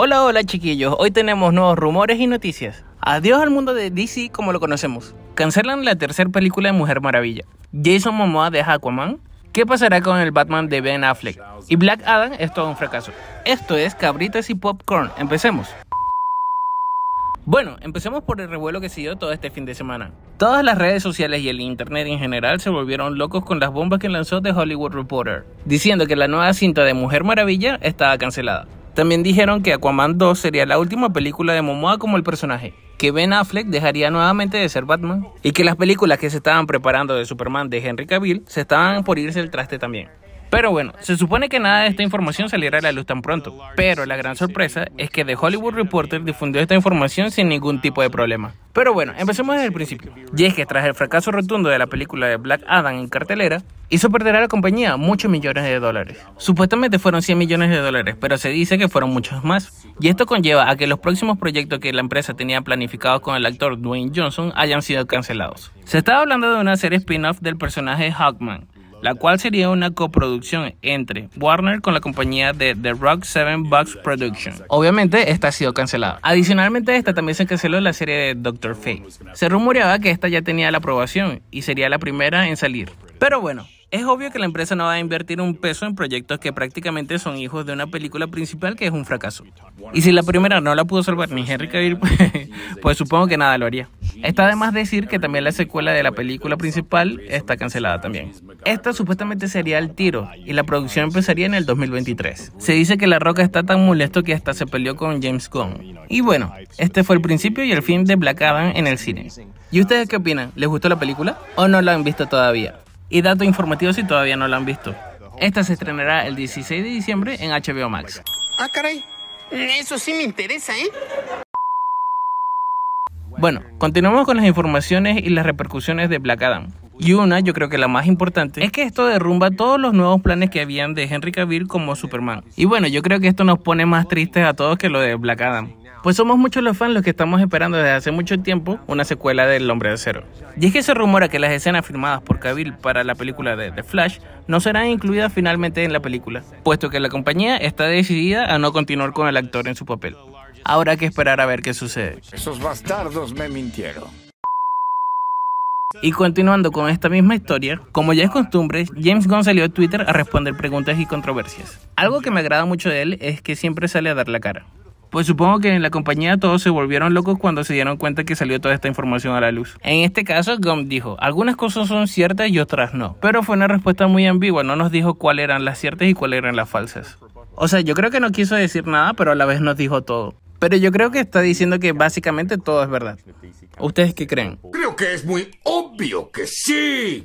Hola, hola chiquillos, hoy tenemos nuevos rumores y noticias. Adiós al mundo de DC como lo conocemos. Cancelan la tercera película de Mujer Maravilla. Jason Momoa de Aquaman. ¿Qué pasará con el Batman de Ben Affleck? Y Black Adam es todo un fracaso. Esto es Cabritas y Popcorn, empecemos. Bueno, empecemos por el revuelo que siguió todo este fin de semana. Todas las redes sociales y el internet en general se volvieron locos con las bombas que lanzó The Hollywood Reporter, diciendo que la nueva cinta de Mujer Maravilla estaba cancelada. También dijeron que Aquaman 2 sería la última película de Momoa como el personaje, que Ben Affleck dejaría nuevamente de ser Batman y que las películas que se estaban preparando de Superman de Henry Cavill se estaban por irse el traste también. Pero bueno, se supone que nada de esta información saliera a la luz tan pronto, pero la gran sorpresa es que The Hollywood Reporter difundió esta información sin ningún tipo de problema. Pero bueno, empecemos desde el principio. Y es que tras el fracaso rotundo de la película de Black Adam en cartelera, hizo perder a la compañía muchos millones de dólares. Supuestamente fueron 100 millones de dólares, pero se dice que fueron muchos más. Y esto conlleva a que los próximos proyectos que la empresa tenía planificados con el actor Dwayne Johnson hayan sido cancelados. Se estaba hablando de una serie spin-off del personaje Hawkman, la cual sería una coproducción entre Warner con la compañía de The Rock 7 Bucks Production. Obviamente, esta ha sido cancelada. Adicionalmente, esta también se canceló la serie de Doctor Fate. Se rumoreaba que esta ya tenía la aprobación y sería la primera en salir. Pero bueno, es obvio que la empresa no va a invertir un peso en proyectos que prácticamente son hijos de una película principal que es un fracaso. Y si la primera no la pudo salvar ni Henry Cavill, pues supongo que nada lo haría. Está además decir que también la secuela de la película principal está cancelada también. Esta supuestamente sería el tiro y la producción empezaría en el 2023. Se dice que La Roca está tan molesto que hasta se peleó con James Gunn. Y bueno, este fue el principio y el fin de Black Adam en el cine. ¿Y ustedes qué opinan? ¿Les gustó la película o no la han visto todavía? Y dato informativo si todavía no la han visto. Esta se estrenará el 16 de diciembre en HBO Max. Ah, caray. Eso sí me interesa, ¿eh? Bueno, continuamos con las informaciones y las repercusiones de Black Adam. Y una, yo creo que la más importante, es que esto derrumba todos los nuevos planes que habían de Henry Cavill como Superman. Y bueno, yo creo que esto nos pone más tristes a todos que lo de Black Adam. Pues somos muchos los fans los que estamos esperando desde hace mucho tiempo una secuela del Hombre de Acero. Y es que se rumora que las escenas filmadas por Cavill para la película de The Flash no serán incluidas finalmente en la película, puesto que la compañía está decidida a no continuar con el actor en su papel. Ahora que esperar a ver qué sucede. Esos bastardos me mintieron. Y continuando con esta misma historia, como ya es costumbre, James Gunn salió a Twitter a responder preguntas y controversias. Algo que me agrada mucho de él es que siempre sale a dar la cara. Pues supongo que en la compañía todos se volvieron locos cuando se dieron cuenta que salió toda esta información a la luz. En este caso, Gunn dijo, algunas cosas son ciertas y otras no. Pero fue una respuesta muy ambigua, no nos dijo cuáles eran las ciertas y cuáles eran las falsas. O sea, yo creo que no quiso decir nada, pero a la vez nos dijo todo. Pero yo creo que está diciendo que básicamente todo es verdad. ¿Ustedes qué creen? Creo que es muy obvio que sí.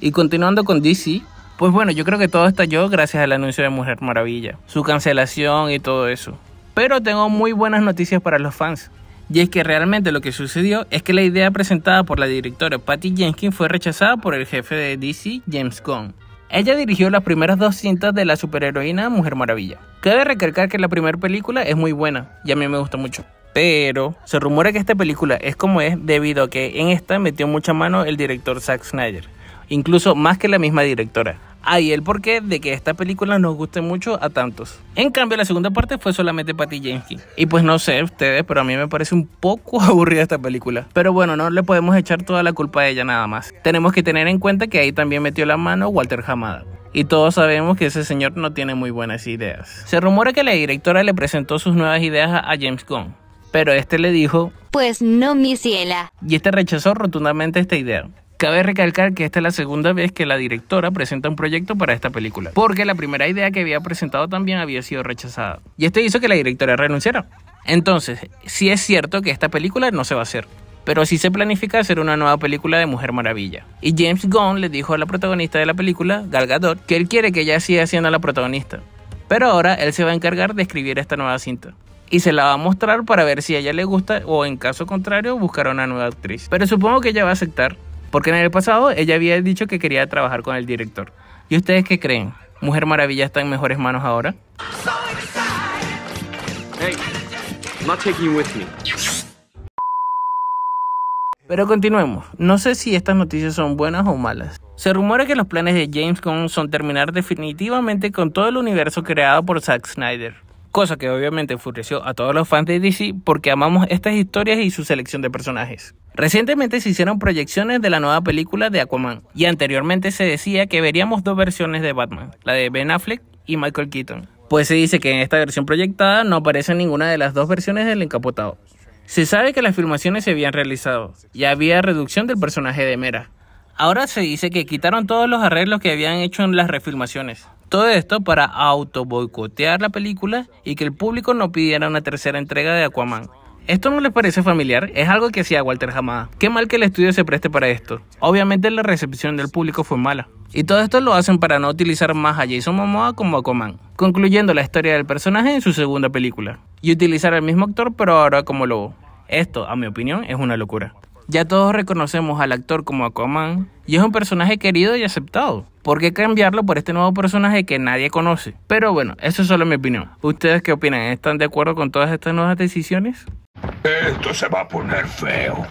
Y continuando con DC, pues bueno, yo creo que todo estalló gracias al anuncio de Mujer Maravilla, su cancelación y todo eso. Pero tengo muy buenas noticias para los fans. Y es que realmente lo que sucedió es que la idea presentada por la directora Patty Jenkins fue rechazada por el jefe de DC, James Gunn. Ella dirigió las primeras dos cintas de la superheroína Mujer Maravilla. Cabe recalcar que la primera película es muy buena y a mí me gusta mucho. Pero se rumora que esta película es como es debido a que en esta metió mucha mano el director Zack Snyder, incluso más que la misma directora. Ahí el porqué de que esta película nos guste mucho a tantos. En cambio, la segunda parte fue solamente Patty Jenkins. Y pues no sé ustedes, pero a mí me parece un poco aburrida esta película. Pero bueno, no le podemos echar toda la culpa a ella nada más. Tenemos que tener en cuenta que ahí también metió la mano Walter Hamada. Y todos sabemos que ese señor no tiene muy buenas ideas. Se rumora que la directora le presentó sus nuevas ideas a James Gunn, pero este le dijo, Pues no, mi ciela. Y este rechazó rotundamente esta idea. Cabe recalcar que esta es la segunda vez que la directora presenta un proyecto para esta película, porque la primera idea que había presentado también había sido rechazada. Y esto hizo que la directora renunciara. Entonces, sí es cierto que esta película no se va a hacer, pero sí se planifica hacer una nueva película de Mujer Maravilla. Y James Gunn le dijo a la protagonista de la película, Gal Gadot, que él quiere que ella siga siendo la protagonista. Pero ahora él se va a encargar de escribir esta nueva cinta y se la va a mostrar para ver si a ella le gusta o en caso contrario buscar a una nueva actriz. Pero supongo que ella va a aceptar porque en el pasado ella había dicho que quería trabajar con el director. ¿Y ustedes qué creen? ¿Mujer Maravilla está en mejores manos ahora? Pero continuemos. No sé si estas noticias son buenas o malas. Se rumora que los planes de James Gunn son terminar definitivamente con todo el universo creado por Zack Snyder cosa que obviamente enfureció a todos los fans de DC porque amamos estas historias y su selección de personajes. Recientemente se hicieron proyecciones de la nueva película de Aquaman y anteriormente se decía que veríamos dos versiones de Batman, la de Ben Affleck y Michael Keaton. Pues se dice que en esta versión proyectada no aparece ninguna de las dos versiones del encapotado. Se sabe que las filmaciones se habían realizado y había reducción del personaje de Mera. Ahora se dice que quitaron todos los arreglos que habían hecho en las refilmaciones, todo esto para auto boicotear la película y que el público no pidiera una tercera entrega de Aquaman. ¿Esto no les parece familiar? Es algo que hacía Walter Hamada. Qué mal que el estudio se preste para esto. Obviamente la recepción del público fue mala. Y todo esto lo hacen para no utilizar más a Jason Momoa como Aquaman, concluyendo la historia del personaje en su segunda película. Y utilizar al mismo actor pero ahora como lobo. Esto, a mi opinión, es una locura. Ya todos reconocemos al actor como Aquaman y es un personaje querido y aceptado. ¿Por qué cambiarlo por este nuevo personaje que nadie conoce? Pero bueno, eso es solo mi opinión. ¿Ustedes qué opinan? ¿Están de acuerdo con todas estas nuevas decisiones? Esto se va a poner feo.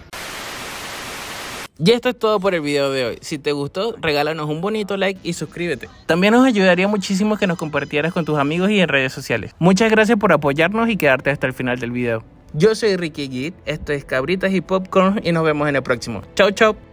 Y esto es todo por el video de hoy. Si te gustó, regálanos un bonito like y suscríbete. También nos ayudaría muchísimo que nos compartieras con tus amigos y en redes sociales. Muchas gracias por apoyarnos y quedarte hasta el final del video. Yo soy Ricky Git, esto es Cabritas y Popcorn y nos vemos en el próximo. Chau, chau.